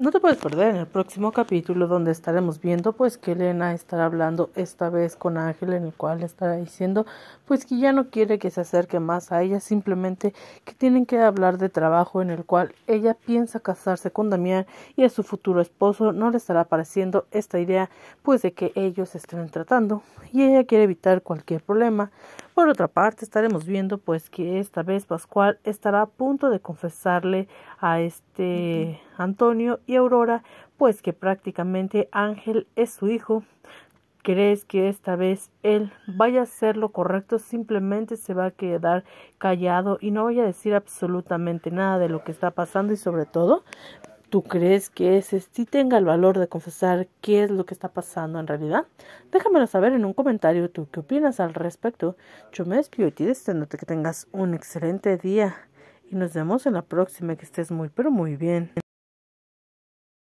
No te puedes perder en el próximo capítulo donde estaremos viendo pues que Elena estará hablando esta vez con Ángel en el cual estará diciendo pues que ya no quiere que se acerque más a ella, simplemente que tienen que hablar de trabajo en el cual ella piensa casarse con Damián y a su futuro esposo no le estará pareciendo esta idea pues de que ellos estén tratando y ella quiere evitar cualquier problema por otra parte, estaremos viendo pues que esta vez Pascual estará a punto de confesarle a este Antonio y Aurora pues que prácticamente Ángel es su hijo. ¿Crees que esta vez él vaya a hacer lo correcto? Simplemente se va a quedar callado y no vaya a decir absolutamente nada de lo que está pasando y sobre todo ¿Tú crees que ese sí tenga el valor de confesar qué es lo que está pasando en realidad? Déjamelo saber en un comentario tú qué opinas al respecto. Yo me despido y deseándote que tengas un excelente día y nos vemos en la próxima, que estés muy pero muy bien.